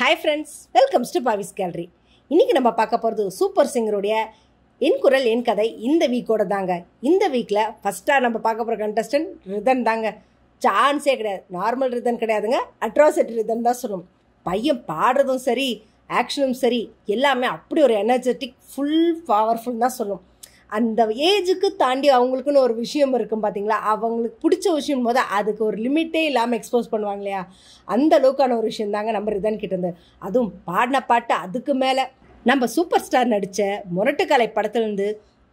hi friends welcome to Pavi's gallery இன்றைக்கி நம்ம பார்க்க போகிறது சூப்பர் சிங்கருடைய என் குரல் என் கதை இந்த வீக்கோட தாங்க இந்த வீக்கில் ஃபஸ்ட்டாக நம்ம பார்க்க போகிற கண்டஸ்டன்ட் ரிதன் தாங்க சான்ஸே கிடையாது நார்மல் ரிதன் கிடையாதுங்க அட்ராசிட்டி ரிதன் தான் சொல்லணும் பையன் பாடுறதும் சரி ஆக்ஷனும் சரி எல்லாமே அப்படி ஒரு எனர்ஜெட்டிக் ஃபுல் பவர்ஃபுல் தான் சொல்லணும் அந்த ஏஜுக்கு தாண்டி அவங்களுக்குன்னு ஒரு விஷயம் இருக்கும் பார்த்தீங்களா அவங்களுக்கு பிடிச்ச விஷயம் போது அதுக்கு ஒரு லிமிட்டே இல்லாமல் எக்ஸ்போஸ் பண்ணுவாங்க இல்லையா அந்த அளவுக்கான ஒரு விஷயம் தாங்க நம்ம இதுதான் கிட்ட அதுவும் பாடின பாட்டு அதுக்கு மேலே நம்ம சூப்பர் ஸ்டார் நடித்த முரட்டுக்கலை படத்துலேருந்து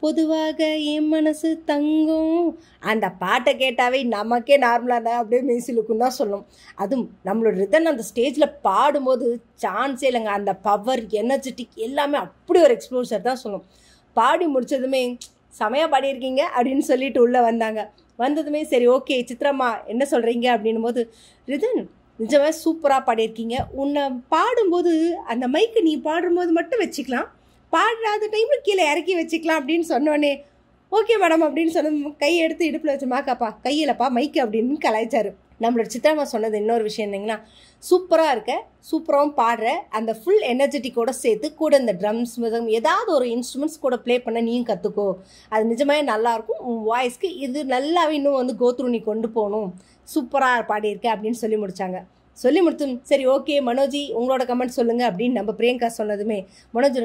பொதுவாக என் மனசு தங்கும் அந்த பாட்டை கேட்டாவே நமக்கே நார்மலாக இருந்தால் அப்படியே மெய்சிலுக்கும் தான் சொல்லும் அதுவும் நம்மளோட ரிதன் அந்த ஸ்டேஜில் பாடும்போது சான்ஸே இல்லைங்க அந்த பவர் எனர்ஜெட்டிக் எல்லாமே அப்படி ஒரு எக்ஸ்ப்ளோசர் தான் சொல்லும் பாடி முடித்ததுமே செமையாக பாடியிருக்கீங்க அப்படின்னு சொல்லிட்டு உள்ளே வந்தாங்க வந்ததுமே சரி ஓகே சித்திரம்மா என்ன சொல்கிறீங்க அப்படின்னும் போது ரிதன் நிஜமாக சூப்பராக பாடியிருக்கீங்க உன்னை பாடும்போது அந்த மைக்கு நீ பாடும்போது மட்டும் வச்சுக்கலாம் பாடாத டைமில் கீழே இறக்கி வச்சுக்கலாம் அப்படின்னு சொன்னோடனே ஓகே மேடம் அப்படின்னு சொன்ன கையை எடுத்து இடுப்பில் வச்சு மாக்காப்பா கையிலப்பா மைக்கு அப்படின்னு கலாய்ச்சாரு நம்மளோட சித்ராமா சொன்னது இன்னொரு விஷயம் என்னங்கன்னா சூப்பராக இருக்க சூப்பராகவும் பாடுற அந்த ஃபுல் எனர்ஜெட்டிக்கோட சேர்த்து கூட இந்த ட்ரம்ஸ் மிதம் ஏதாவது ஒரு இன்ஸ்ட்ருமெண்ட்ஸ் கூட ப்ளே பண்ண நீயும் கற்றுக்கோ அது நிஜமாக நல்லாயிருக்கும் உன் வாய்ஸ்க்கு இது நல்லாவே இன்னும் வந்து கோத்ரு நீ கொண்டு போகணும் சூப்பராக பாடியிருக்க அப்படின்னு சொல்லி முடித்தாங்க சொல்லி முடித்தும் சரி ஓகே மனோஜி உங்களோட கமெண்ட் சொல்லுங்கள் அப்படின்னு நம்ம பிரியங்கா சொன்னதுமே மனோஜ்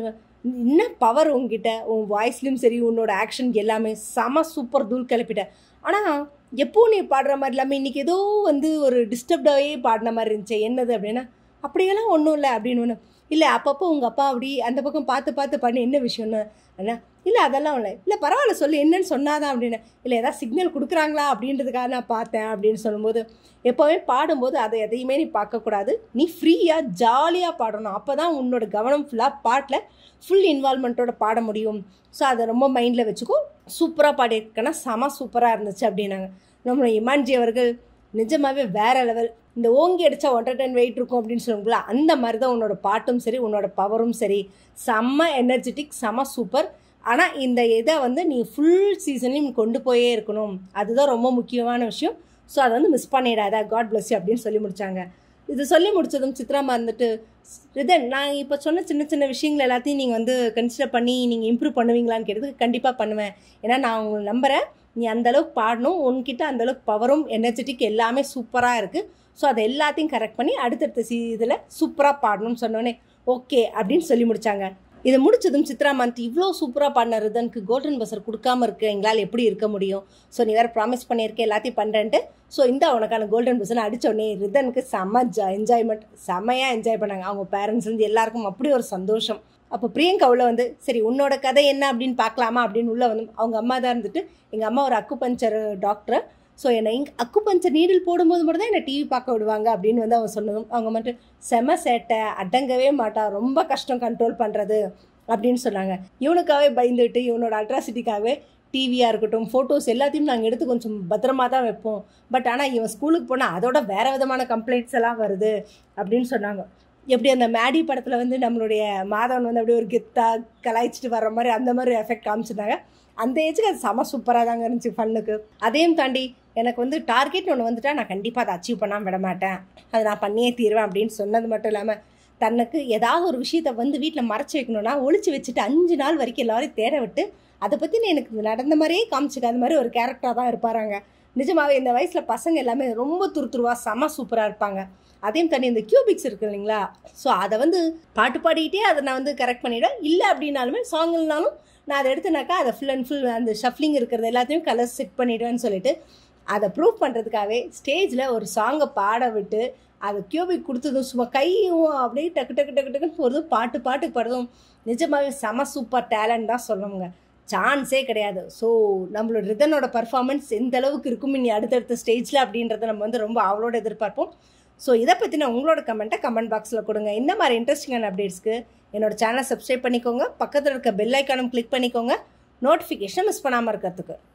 என்ன பவர் உங்ககிட்ட உன் வாய்ஸ்லேயும் சரி உன்னோட ஆக்ஷன் எல்லாமே செம சூப்பர் தூள் கிளப்பிட்ட ஆனால் எப்போ நீ பாடுற மாதிரி இல்லாமல் இன்றைக்கி ஏதோ வந்து ஒரு டிஸ்டர்ப்டாகவே பாடின மாதிரி இருந்துச்சு என்னது அப்படின்னா அப்படியெல்லாம் ஒன்றும் இல்லை அப்படின்னு ஒன்று இல்லை அப்பப்போ உங்கள் அப்பா அப்படி அந்த பக்கம் பார்த்து பார்த்து பண்ணி என்ன விஷயம்னு அண்ணா இல்லை அதெல்லாம் இல்லை இல்லை பரவாயில்ல சொல்லு என்னன்னு சொன்னாதான் அப்படின்னு இல்லை ஏதாவது சிக்னல் கொடுக்குறாங்களா அப்படின்றதுக்காக நான் பார்த்தேன் அப்படின்னு சொல்லும்போது எப்போவுமே பாடும்போது அதை எதையுமே நீ பார்க்கக்கூடாது நீ ஃப்ரீயாக ஜாலியாக பாடணும் அப்போ தான் உன்னோட கவனம் ஃபுல்லாக பாட்டில் ஃபுல் இன்வால்மெண்ட்டோட பாட முடியும் ஸோ அதை ரொம்ப மைண்டில் வச்சுக்கோ சூப்பராக பாடியிருக்கேன்னா செம சூப்பராக இருந்துச்சு அப்படின்னாங்க நம்மளோட இமான்ஜி அவர்கள் நிஜமாகவே வேறு லெவல் இந்த ஓங்கி அடித்தா ஒன்றரை டன் வெயிட் இருக்கும் அப்படின்னு சொல்லுங்களா அந்த மாதிரி தான் உன்னோட பாட்டும் சரி உன்னோட பவரும் சரி செம்ம எனர்ஜெட்டிக் செம சூப்பர் ஆனால் இந்த இதை வந்து நீ ஃபுல் சீசன்லையும் கொண்டு போயே இருக்கணும் அதுதான் ரொம்ப முக்கியமான விஷயம் ஸோ அதை வந்து மிஸ் பண்ணிடாத காட் பிளஸ் அப்படின்னு சொல்லி முடித்தாங்க இது சொல்லி முடித்ததும் சித்ராமா இருந்துட்டு ரிதன் நான் இப்போ சொன்ன சின்ன சின்ன விஷயங்கள் எல்லாத்தையும் நீங்கள் வந்து கன்சிடர் பண்ணி நீங்கள் இம்ப்ரூவ் பண்ணுவீங்களான்னு கேட்டதுக்கு கண்டிப்பாக பண்ணுவேன் ஏன்னா நான் உங்களை நம்புகிறேன் நீ அந்தளவுக்கு பாடணும் உன்கிட்ட அந்தளவுக்கு பவரும் எனர்ஜெட்டிக் எல்லாமே சூப்பராக இருக்குது ஸோ அதை எல்லாத்தையும் கரெக்ட் பண்ணி அடுத்தடுத்த சி இதில் சூப்பராக பாடணும்னு சொன்னோன்னே ஓகே அப்படின்னு சொல்லி முடித்தாங்க இதை முடிச்சதும் மந்த் இவ்வளோ சூப்பராக பண்ண ரிதனுக்கு கோல்டன் பசர் கொடுக்காம இருக்க எங்களால் எப்படி இருக்க முடியும் ஸோ நீ வேறு ப்ராமிஸ் பண்ணியிருக்கேன் எல்லாத்தையும் பண்ணுறேன்ட்டு ஸோ இந்த அவனுக்கான கோல்டன் பசன் அடித்தோடனே ரிதனுக்கு செம்ம ஜ என்ஜாய்மெண்ட் செம்மையாக என்ஜாய் பண்ணாங்க அவங்க பேரண்ட்ஸ் வந்து எல்லாருக்கும் அப்படி ஒரு சந்தோஷம் அப்போ பிரியங்கா உள்ள வந்து சரி உன்னோட கதை என்ன அப்படின்னு பார்க்கலாமா அப்படின்னு உள்ளே வந்து அவங்க அம்மா தான் இருந்துட்டு எங்கள் அம்மா ஒரு பஞ்சர் டாக்டரை ஸோ என்னை இங்கே பஞ்சர் நீடில் போடும்போது மட்டும் தான் என்னை டிவி பார்க்க விடுவாங்க அப்படின்னு வந்து அவங்க சொன்னதும் அவங்க மட்டும் செம சேட்டை அடங்கவே மாட்டாள் ரொம்ப கஷ்டம் கண்ட்ரோல் பண்ணுறது அப்படின்னு சொன்னாங்க இவனுக்காகவே பயந்துட்டு இவனோட அட்ராசிட்டிக்காகவே டிவியாக இருக்கட்டும் ஃபோட்டோஸ் எல்லாத்தையும் நாங்கள் எடுத்து கொஞ்சம் பத்திரமாக தான் வைப்போம் பட் ஆனால் இவன் ஸ்கூலுக்கு போனால் அதோட வேறு விதமான கம்ப்ளைண்ட்ஸ் எல்லாம் வருது அப்படின்னு சொன்னாங்க எப்படி அந்த மேடி படத்தில் வந்து நம்மளுடைய மாதவன் வந்து அப்படியே ஒரு கெத்தாக கலாய்ச்சிட்டு வர்ற மாதிரி அந்த மாதிரி எஃபெக்ட் காமிச்சிருந்தாங்க அந்த ஏஜுக்கு அது செம சூப்பராக தாங்க இருந்துச்சு ஃபன்னுக்கு அதையும் தாண்டி எனக்கு வந்து டார்கெட் ஒன்று வந்துட்டால் நான் கண்டிப்பாக அதை அச்சீவ் பண்ணாமல் விட மாட்டேன் அதை நான் பண்ணியே தீருவேன் அப்படின்னு சொன்னது மட்டும் இல்லாமல் தனக்கு ஏதாவது ஒரு விஷயத்தை வந்து வீட்டில் மறைச்சி வைக்கணும்னா ஒழிச்சு வச்சுட்டு அஞ்சு நாள் வரைக்கும் எல்லாரையும் தேட விட்டு அதை பற்றி எனக்கு நடந்த மாதிரியே காமிச்சிக்காத மாதிரி ஒரு கேரக்டராக தான் இருப்பாராங்க நிஜமாகவே இந்த வயசில் பசங்க எல்லாமே ரொம்ப துருத்துருவா செம சூப்பராக இருப்பாங்க அதையும் தண்ணி இந்த கியூபிக்ஸ் இருக்கு இல்லைங்களா ஸோ அதை வந்து பாட்டு பாடிக்கிட்டே அதை நான் வந்து கரெக்ட் பண்ணிவிடுவேன் இல்லை அப்படின்னாலுமே சாங் இல்லைனாலும் நான் அதை எடுத்துனாக்கா அதை ஃபுல் அண்ட் ஃபுல் அந்த ஷஃப்லிங் இருக்கிறது எல்லாத்தையும் கலர் செட் பண்ணிவிடுவேன்னு சொல்லிட்டு அதை ப்ரூவ் பண்ணுறதுக்காகவே ஸ்டேஜில் ஒரு சாங்கை பாட விட்டு அதை கியூபி கொடுத்ததும் சும்மா கையும் அப்படியே டக்கு டக்கு டக்கு டக்குன்னு போகிறதும் பாட்டு பாட்டுக்கு பாடுறதும் நிஜமாகவே செம சூப்பர் டேலண்ட் தான் சொல்லணுங்க சான்ஸே கிடையாது ஸோ நம்மளோட ரிதனோட பர்ஃபார்மன்ஸ் எந்த அளவுக்கு இருக்கும் இனி அடுத்தடுத்த ஸ்டேஜில் அப்படின்றத நம்ம வந்து ரொம்ப அவளோட எதிர்பார்ப்போம் ஸோ இதை பற்றின உங்களோட கமெண்ட்டை கமெண்ட் பாக்ஸில் கொடுங்க இந்த மாதிரி இன்ட்ரெஸ்டிங்கான அப்டேட்ஸ்க்கு என்னோட சேனலை சப்ஸ்கிரைப் பண்ணிக்கோங்க பக்கத்தில் இருக்க பெல் ஐக்கானும் கிளிக் பண்ணிக்கோங்க நோட்டிஃபிகேஷன் மிஸ் பண்ணாமல் இருக்கிறதுக்கு